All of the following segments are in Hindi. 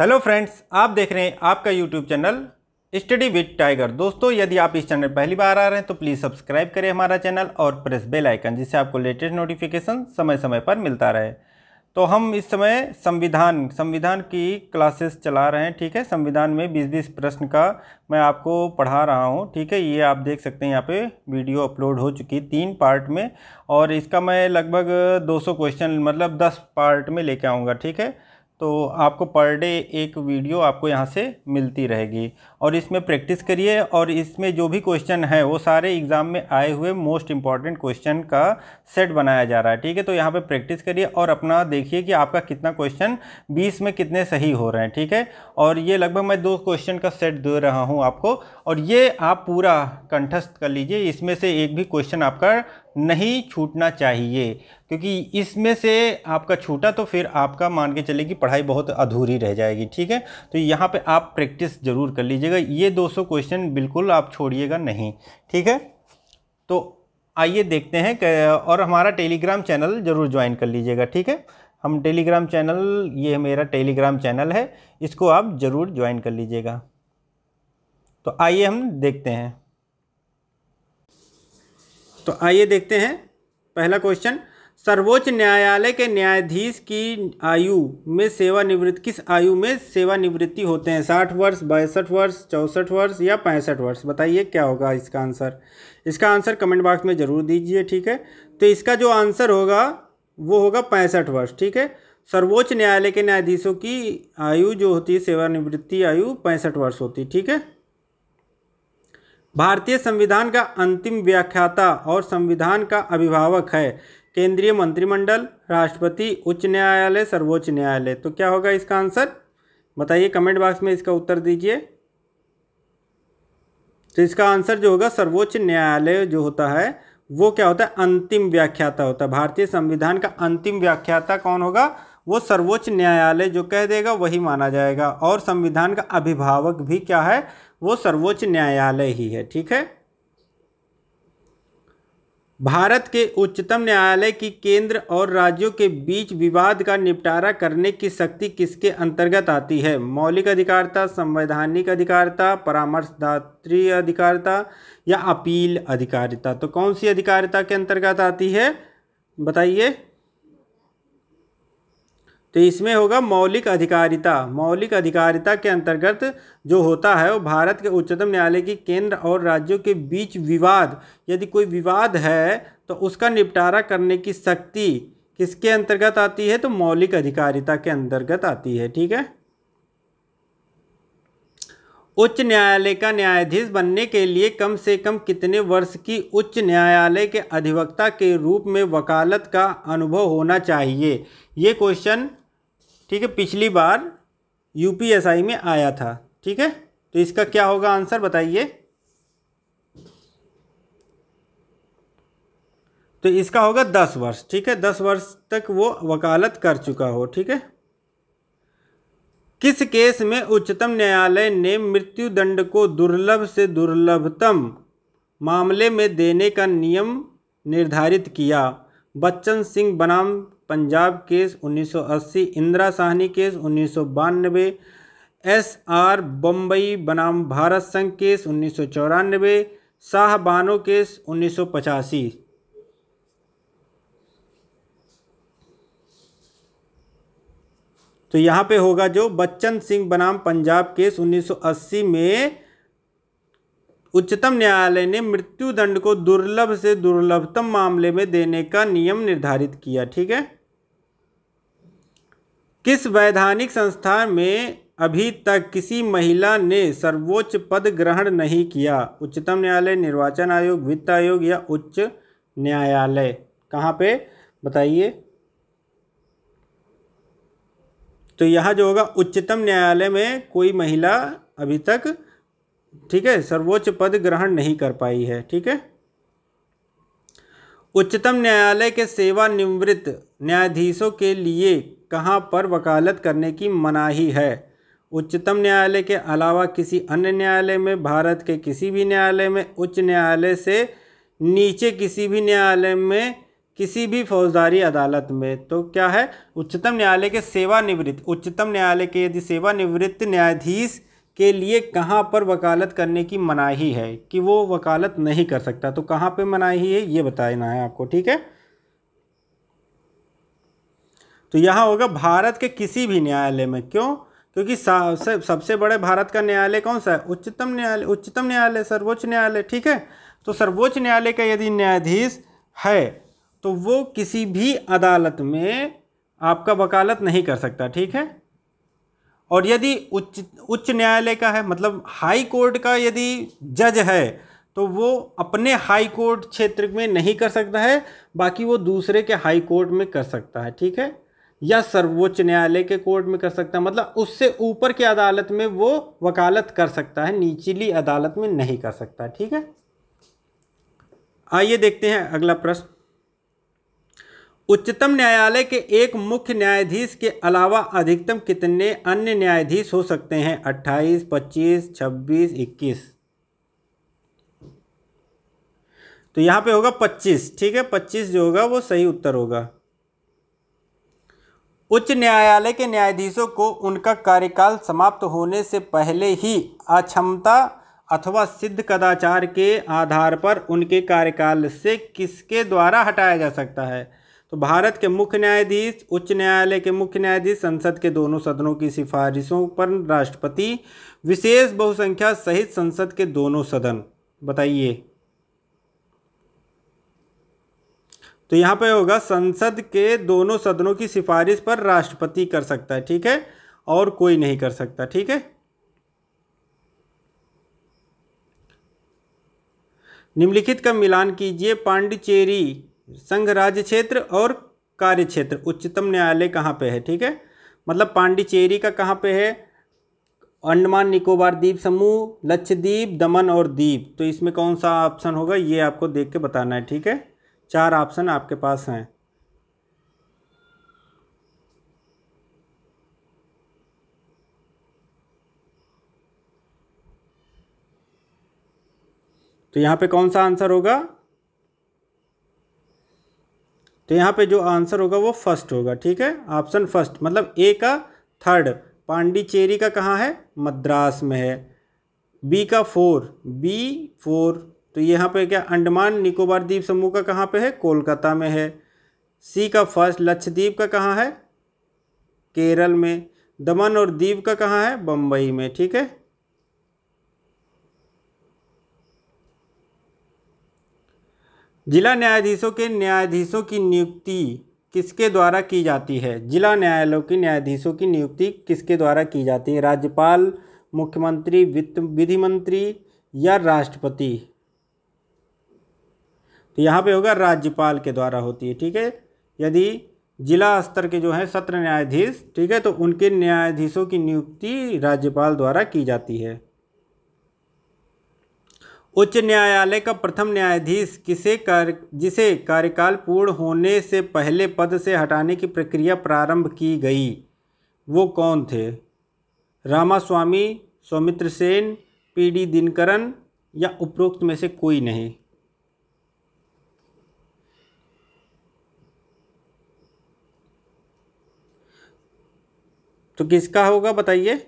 हेलो फ्रेंड्स आप देख रहे हैं आपका YouTube channel study with tiger दोस्तों यदि आप इस चैनल पहली बार आ रहे हैं तो प्लीज़ सब्सक्राइब करें हमारा चैनल और प्रेस बेल आइकन जिससे आपको लेटेस्ट नोटिफिकेशन समय समय पर मिलता रहे तो हम इस समय संविधान संविधान की क्लासेस चला रहे हैं ठीक है संविधान में बीस बीस प्रश्न का मैं आपको पढ़ा रहा हूँ ठीक है ये आप देख सकते हैं यहाँ पे वीडियो अपलोड हो चुकी तीन पार्ट में और इसका मैं लगभग दो क्वेश्चन मतलब दस पार्ट में लेके आऊँगा ठीक है तो आपको पर डे एक वीडियो आपको यहाँ से मिलती रहेगी और इसमें प्रैक्टिस करिए और इसमें जो भी क्वेश्चन है वो सारे एग्ज़ाम में आए हुए मोस्ट इंपॉर्टेंट क्वेश्चन का सेट बनाया जा रहा है ठीक है तो यहाँ पे प्रैक्टिस करिए और अपना देखिए कि आपका कितना क्वेश्चन 20 में कितने सही हो रहे हैं ठीक है और ये लगभग मैं दो क्वेश्चन का सेट दे रहा हूँ आपको और ये आप पूरा कंठस्थ कर लीजिए इसमें से एक भी क्वेश्चन आपका नहीं छूटना चाहिए क्योंकि इसमें से आपका छूटा तो फिर आपका मान के चले कि पढ़ाई बहुत अधूरी रह जाएगी ठीक है तो यहाँ पे आप प्रैक्टिस ज़रूर कर लीजिएगा लीजिएगा ये 200 क्वेश्चन बिल्कुल आप छोड़िएगा नहीं ठीक है तो आइए देखते हैं और हमारा टेलीग्राम चैनल ज़रूर ज्वाइन कर लीजिएगा ठीक है हम टेलीग्राम चैनल ये मेरा टेलीग्राम चैनल है इसको आप ज़रूर ज्वाइन कर लीजिएगा तो आइए हम देखते हैं तो आइए देखते हैं पहला क्वेश्चन सर्वोच्च न्यायालय के न्यायाधीश की आयु में सेवानिवृत्त किस आयु में सेवानिवृत्ति होते हैं साठ वर्ष बासठ वर्ष चौंसठ वर्ष या पैंसठ वर्ष बताइए क्या होगा इसका आंसर इसका आंसर कमेंट बॉक्स में ज़रूर दीजिए ठीक है तो इसका जो आंसर होगा वो होगा पैंसठ वर्ष ठीक है सर्वोच्च न्यायालय के न्यायाधीशों की आयु जो होती है सेवानिवृत्ति आयु पैंसठ वर्ष होती है ठीक है भारतीय संविधान का अंतिम व्याख्याता और संविधान का अभिभावक है केंद्रीय मंत्रिमंडल राष्ट्रपति उच्च न्यायालय सर्वोच्च न्यायालय तो क्या होगा इसका आंसर बताइए कमेंट बॉक्स में इसका उत्तर दीजिए तो इसका आंसर जो होगा सर्वोच्च न्यायालय जो होता है वो क्या होता है अंतिम व्याख्याता होता है भारतीय संविधान का अंतिम व्याख्याता कौन होगा वो सर्वोच्च न्यायालय जो कह देगा वही माना जाएगा और संविधान का अभिभावक भी क्या है वो सर्वोच्च न्यायालय ही है ठीक है भारत के उच्चतम न्यायालय की केंद्र और राज्यों के बीच विवाद का निपटारा करने की शक्ति किसके अंतर्गत आती है मौलिक अधिकारता संवैधानिक अधिकारता परामर्शदात्री अधिकारता या अपील अधिकारिता तो कौन सी अधिकारिता के अंतर्गत आती है बताइए तो इसमें होगा मौलिक अधिकारिता मौलिक अधिकारिता के अंतर्गत जो होता है वो भारत के उच्चतम न्यायालय की केंद्र और राज्यों के बीच विवाद यदि कोई विवाद है तो उसका निपटारा करने की शक्ति किसके अंतर्गत आती है तो मौलिक अधिकारिता के अंतर्गत आती है ठीक है उच्च न्यायालय का न्यायाधीश बनने के लिए कम से कम कितने वर्ष की उच्च न्यायालय के अधिवक्ता के रूप में वकालत का अनुभव होना चाहिए ये क्वेश्चन ठीक है पिछली बार यूपीएसआई में आया था ठीक है तो इसका क्या होगा आंसर बताइए तो इसका होगा दस वर्ष ठीक है दस वर्ष तक वो वकालत कर चुका हो ठीक है किस केस में उच्चतम न्यायालय ने मृत्युदंड को दुर्लभ से दुर्लभतम मामले में देने का नियम निर्धारित किया बच्चन सिंह बनाम पंजाब केस 1980 इंदिरा साहनी केस उन्नीस एस आर बम्बई बनाम भारत संघ केस उन्नीस शाह बानो केस उन्नीस तो यहाँ पे होगा जो बच्चन सिंह बनाम पंजाब केस 1980 में उच्चतम न्यायालय ने मृत्युदंड को दुर्लभ से दुर्लभतम मामले में देने का नियम निर्धारित किया ठीक है किस वैधानिक संस्था में अभी तक किसी महिला ने सर्वोच्च पद ग्रहण नहीं किया उच्चतम न्यायालय निर्वाचन आयोग वित्त आयोग या उच्च न्यायालय कहाँ पे बताइए तो यहाँ जो होगा उच्चतम न्यायालय में कोई महिला अभी तक ठीक है सर्वोच्च पद ग्रहण नहीं कर पाई है ठीक है उच्चतम न्यायालय के सेवानिवृत्त न्यायाधीशों के लिए कहाँ पर वकालत करने की मनाही है उच्चतम न्यायालय के अलावा किसी अन्य न्यायालय में भारत के किसी भी न्यायालय में उच्च न्यायालय से नीचे किसी भी न्यायालय में किसी भी फौजदारी अदालत में तो क्या है उच्चतम न्यायालय के सेवानिवृत्त उच्चतम न्यायालय के यदि सेवानिवृत्त न्यायाधीश के लिए कहाँ पर वकालत करने की मनाही है कि वो वकालत नहीं कर सकता तो कहाँ पे मनाही है ये बताना है आपको ठीक है तो यहाँ होगा भारत के किसी भी न्यायालय में क्यों क्योंकि सबसे बड़े भारत का न्यायालय कौन सा है उच्चतम न्यायालय उच्चतम न्यायालय सर्वोच्च न्यायालय ठीक है तो सर्वोच्च न्यायालय का यदि न्यायाधीश है तो वो किसी भी अदालत में आपका वकालत नहीं कर सकता ठीक है और यदि उच्च उच्च न्यायालय का है मतलब हाई कोर्ट का यदि जज है तो वो अपने हाई कोर्ट क्षेत्र में नहीं कर सकता है बाकी वो दूसरे के हाई कोर्ट में कर सकता है ठीक है या सर्वोच्च न्यायालय के कोर्ट में कर सकता है मतलब उससे ऊपर की अदालत में वो वकालत कर सकता है निचली अदालत में नहीं कर सकता ठीक है आइए देखते हैं अगला प्रश्न उच्चतम न्यायालय के एक मुख्य न्यायाधीश के अलावा अधिकतम कितने अन्य न्यायाधीश हो सकते हैं 28, 25, 26, इक्कीस तो यहाँ पे होगा 25 ठीक है 25 जो होगा वो सही उत्तर होगा उच्च न्यायालय के न्यायाधीशों को उनका कार्यकाल समाप्त होने से पहले ही अक्षमता अथवा सिद्ध कदाचार के आधार पर उनके कार्यकाल से किसके द्वारा हटाया जा सकता है तो भारत के मुख्य न्यायाधीश उच्च न्यायालय के मुख्य न्यायाधीश संसद के दोनों सदनों की सिफारिशों पर राष्ट्रपति विशेष बहुसंख्या सहित संसद के दोनों सदन बताइए तो यहां पे होगा संसद के दोनों सदनों की सिफारिश पर राष्ट्रपति कर सकता है ठीक है और कोई नहीं कर सकता ठीक है निम्नलिखित का मिलान कीजिए पांडिचेरी संघ राज्य क्षेत्र और कार्य क्षेत्र उच्चतम न्यायालय कहाँ पे है ठीक है मतलब पांडिचेरी का कहाँ पे है अंडमान निकोबार द्वीप समूह लक्षद्वीप दमन और द्वीप तो इसमें कौन सा ऑप्शन होगा ये आपको देख के बताना है ठीक है चार ऑप्शन आपके पास हैं तो यहाँ पे कौन सा आंसर होगा तो यहाँ पे जो आंसर होगा वो फर्स्ट होगा ठीक है ऑप्शन फर्स्ट मतलब ए का थर्ड पांडिचेरी का कहाँ है मद्रास में है बी का फोर बी फोर तो यहाँ पे क्या अंडमान निकोबार द्वीप समूह का कहाँ पे है कोलकाता में है सी का फर्स्ट लक्षद्वीप का कहाँ है केरल में दमन और दीव का कहाँ है बम्बई में ठीक है जिला न्यायाधीशों के न्यायाधीशों की नियुक्ति किसके द्वारा की जाती है जिला न्यायालयों के न्यायाधीशों की नियुक्ति किसके द्वारा की जाती है राज्यपाल मुख्यमंत्री वित्त विधि मंत्री या राष्ट्रपति तो यहाँ पे होगा राज्यपाल के द्वारा होती है ठीक है यदि जिला स्तर के जो हैं सत्र न्यायाधीश ठीक है तो उनके न्यायाधीशों की नियुक्ति राज्यपाल द्वारा की जाती है उच्च न्यायालय का प्रथम न्यायाधीश किसे कर जिसे कार्यकाल पूर्ण होने से पहले पद से हटाने की प्रक्रिया प्रारंभ की गई वो कौन थे रामास्वामी सौमित्र सेन पी डी दिनकरन या उपरोक्त में से कोई नहीं तो किसका होगा बताइए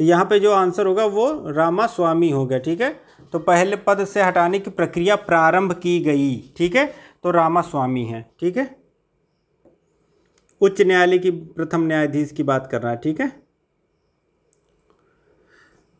तो यहाँ पे जो आंसर होगा वो रामा स्वामी होगा ठीक है तो पहले पद से हटाने की प्रक्रिया प्रारंभ की गई ठीक है तो रामा स्वामी है ठीक है उच्च न्यायालय की प्रथम न्यायाधीश की बात कर रहा है ठीक है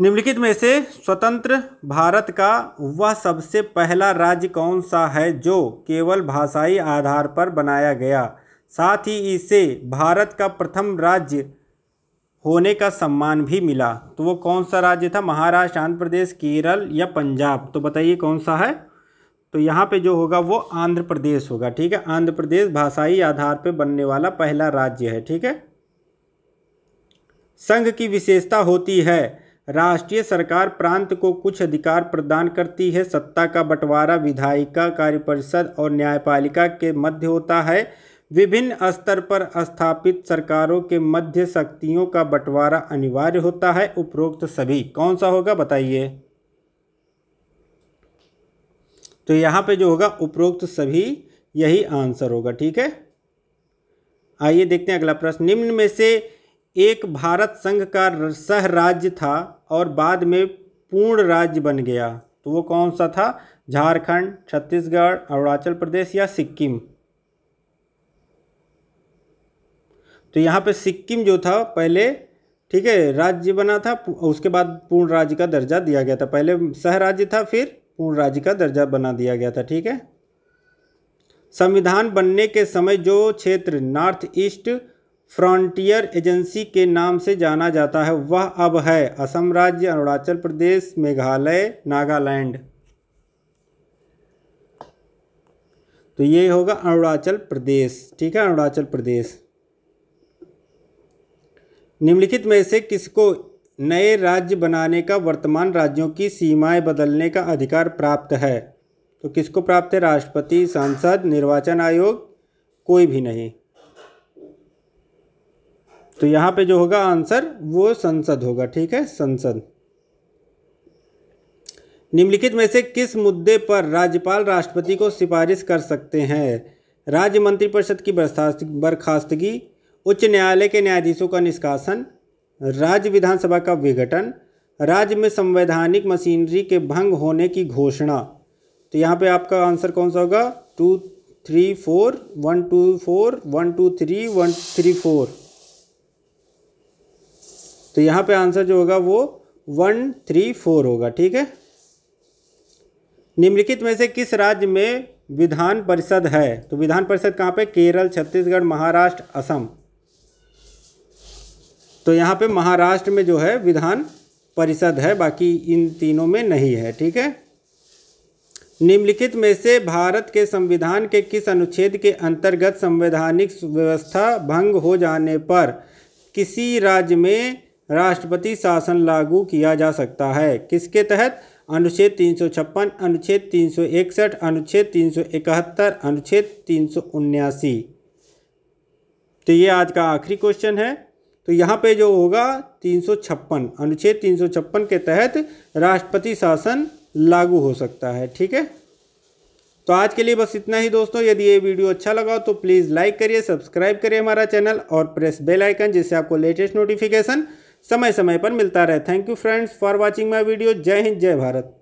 निम्नलिखित में से स्वतंत्र भारत का वह सबसे पहला राज्य कौन सा है जो केवल भाषाई आधार पर बनाया गया साथ ही इसे भारत का प्रथम राज्य होने का सम्मान भी मिला तो वो कौन सा राज्य था महाराष्ट्र आंध्र प्रदेश केरल या पंजाब तो बताइए कौन सा है तो यहाँ पे जो होगा वो आंध्र प्रदेश होगा ठीक है आंध्र प्रदेश भाषाई आधार पर बनने वाला पहला राज्य है ठीक है संघ की विशेषता होती है राष्ट्रीय सरकार प्रांत को कुछ अधिकार प्रदान करती है सत्ता का बंटवारा विधायिका कार्यपरिषद और न्यायपालिका के मध्य होता है विभिन्न स्तर पर स्थापित सरकारों के मध्य शक्तियों का बंटवारा अनिवार्य होता है उपरोक्त सभी कौन सा होगा बताइए तो यहाँ पे जो होगा उपरोक्त सभी यही आंसर होगा ठीक है आइए देखते हैं अगला प्रश्न निम्न में से एक भारत संघ का सह राज्य था और बाद में पूर्ण राज्य बन गया तो वो कौन सा था झारखंड छत्तीसगढ़ अरुणाचल प्रदेश या सिक्किम तो यहाँ पे सिक्किम जो था पहले ठीक है राज्य बना था उसके बाद पूर्ण राज्य का दर्जा दिया गया था पहले सहराज्य था फिर पूर्ण राज्य का दर्जा बना दिया गया था ठीक है संविधान बनने के समय जो क्षेत्र नॉर्थ ईस्ट फ्रंटियर एजेंसी के नाम से जाना जाता है वह अब है असम राज्य अरुणाचल प्रदेश मेघालय नागालैंड तो ये होगा अरुणाचल प्रदेश ठीक है अरुणाचल प्रदेश निम्नलिखित में से किसको नए राज्य बनाने का वर्तमान राज्यों की सीमाएं बदलने का अधिकार प्राप्त है तो किसको प्राप्त है राष्ट्रपति सांसद निर्वाचन आयोग कोई भी नहीं तो यहाँ पे जो होगा आंसर वो संसद होगा ठीक है संसद निम्नलिखित में से किस मुद्दे पर राज्यपाल राष्ट्रपति को सिफारिश कर सकते हैं राज्य मंत्रिपरिषद की बर्खास्तगी उच्च न्यायालय के न्यायाधीशों का निष्कासन राज्य विधानसभा का विघटन राज्य में संवैधानिक मशीनरी के भंग होने की घोषणा तो यहाँ पे आपका आंसर कौन सा होगा two three four one two four one two three one three four तो यहाँ पे आंसर जो होगा वो वन थ्री फोर होगा ठीक है निम्नलिखित में से किस राज्य में विधान परिषद है तो विधान परिषद कहाँ पे केरल छत्तीसगढ़ महाराष्ट्र असम तो यहाँ पे महाराष्ट्र में जो है विधान परिषद है बाकी इन तीनों में नहीं है ठीक है निम्नलिखित में से भारत के संविधान के किस अनुच्छेद के अंतर्गत संवैधानिक व्यवस्था भंग हो जाने पर किसी राज्य में राष्ट्रपति शासन लागू किया जा सकता है किसके तहत अनुच्छेद तीन सौ छप्पन अनुच्छेद तीन सौ इकसठ अनुच्छेद तीन सौ इकहत्तर अनुच्छेद तीन सौ उन्यासी तो ये आज का आखिरी क्वेश्चन है तो यहाँ पे जो होगा तीन अनुच्छेद तीन के तहत राष्ट्रपति शासन लागू हो सकता है ठीक है तो आज के लिए बस इतना ही दोस्तों यदि ये वीडियो अच्छा लगा तो प्लीज़ लाइक करिए सब्सक्राइब करिए हमारा चैनल और प्रेस बेल आइकन जिससे आपको लेटेस्ट नोटिफिकेशन समय समय पर मिलता रहे thank you friends for watching my video जय हिंद जय भारत